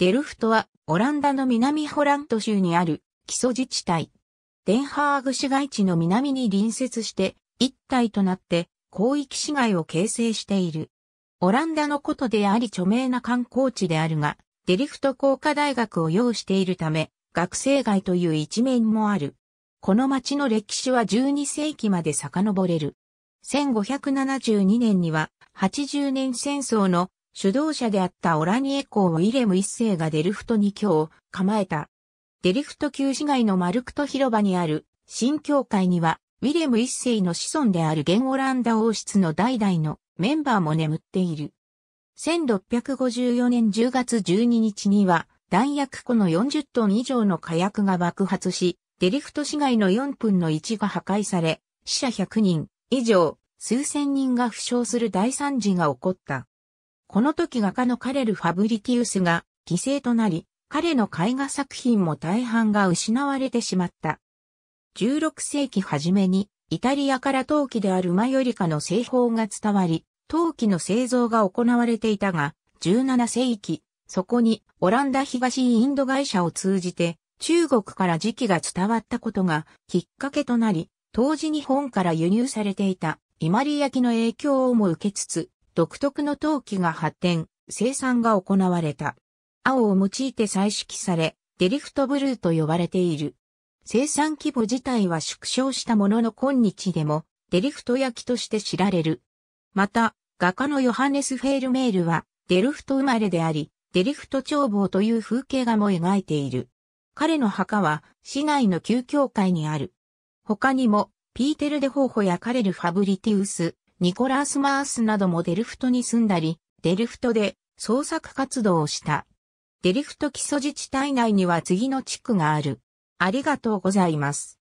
デルフトは、オランダの南ホラント州にある、基礎自治体。デンハーグ市街地の南に隣接して、一体となって、広域市街を形成している。オランダのことであり著名な観光地であるが、デリフト工科大学を要しているため、学生街という一面もある。この町の歴史は12世紀まで遡れる。1572年には80年戦争の主導者であったオラニエ公ウィレム一世がデルフトに教を構えた。デルフト旧市街のマルクト広場にある新教会には、ウィレム一世の子孫である現オランダ王室の代々のメンバーも眠っている。1654年10月12日には、弾薬庫の40トン以上の火薬が爆発し、デリフト市街の4分の1が破壊され、死者100人以上、数千人が負傷する大惨事が起こった。この時画家のカレル・ファブリティウスが犠牲となり、彼の絵画作品も大半が失われてしまった。16世紀初めに、イタリアから陶器であるマヨリカの製法が伝わり、陶器の製造が行われていたが、17世紀、そこにオランダ東インド会社を通じて、中国から時期が伝わったことがきっかけとなり、当時日本から輸入されていたイマリ焼の影響をも受けつつ、独特の陶器が発展、生産が行われた。青を用いて採色され、デリフトブルーと呼ばれている。生産規模自体は縮小したものの今日でも、デリフト焼きとして知られる。また、画家のヨハネス・フェールメールは、デルフト生まれであり、デリフト眺望という風景画も描いている。彼の墓は、市内の旧教会にある。他にも、ピーテル・デ・ホーホやカレル・ファブリティウス、ニコラース・マースなどもデルフトに住んだり、デルフトで創作活動をした。デルフト基礎自治体内には次の地区がある。ありがとうございます。